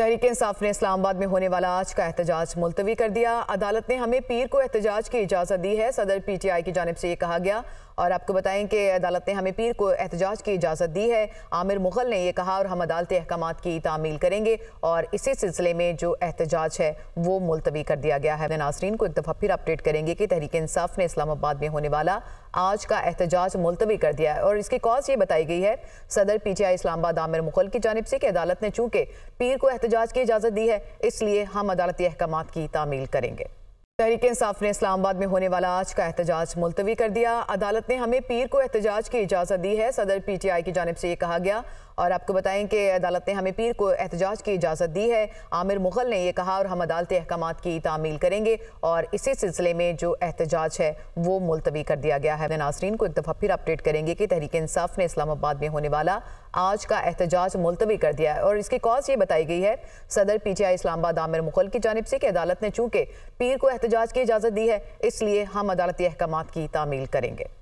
तहरीक इंसाफ ने इस्लामाबाद में होने वाला आज का एहतजाज मुलतवी कर दिया अदालत ने हमें पीर को एहतजाज की इजाज़त दी है सदर पी टी आई की जानब से ये कहा गया और आपको बताएं कि अदालत ने हमें पीर को एहतजाज की इजाज़त दी है आमिर मुगल ने यह कहा और हम अदालत अहकाम की तामील करेंगे और इसी सिलसिले में जो एहतजाज है वो मुलतवी कर दिया गया है नाजरीन को एक दफ़ा फिर अपडेट करेंगे कि तहरीक इंसाफ ने इस्लामाबाद में होने वाला आज का एहतजाज मुलतवी कर दिया है और इसकी कॉज ये बताई गई है सदर P T I Islamabad Aamir Mughal की जानब से कि अदालत ने चूंकि पीर को एहतजाज की इजाज़त दी है इसलिए हम अदालती अहकाम की तामील करेंगे तहरीक इंसाफ ने इस्लामाबाद में होने वाला आज का एहतजाज मुलतवी कर दिया अदालत ने हमें पीर को एहतजाज की इजाज़त दी है सदर पी टी आई की जानब से ये कहा गया और आपको बताएं कि अदालत ने हमें पीर को एहतजाज की इजाज़त दी है आमिर मुगल ने यह कहा और हम अदालत अहकाम की तामील करेंगे और इसी सिलसिले में जो एहतजाज है वो मुलतवी कर दिया गया है नाजरीन को एक दफ़ा फिर अपडेट करेंगे कि तहरीक इंसाफ ने इस्लामाबाद में होने वाला आज का एहतजाज मुलतवी कर दिया है और इसकी कॉज ये बताई गई है सदर P T I Islamabad Aamir Mughal की जानब से कि अदालत ने चूंकि पीर को एहतजाज की इजाज़त दी है इसलिए हम अदालती अहकाम की तामील करेंगे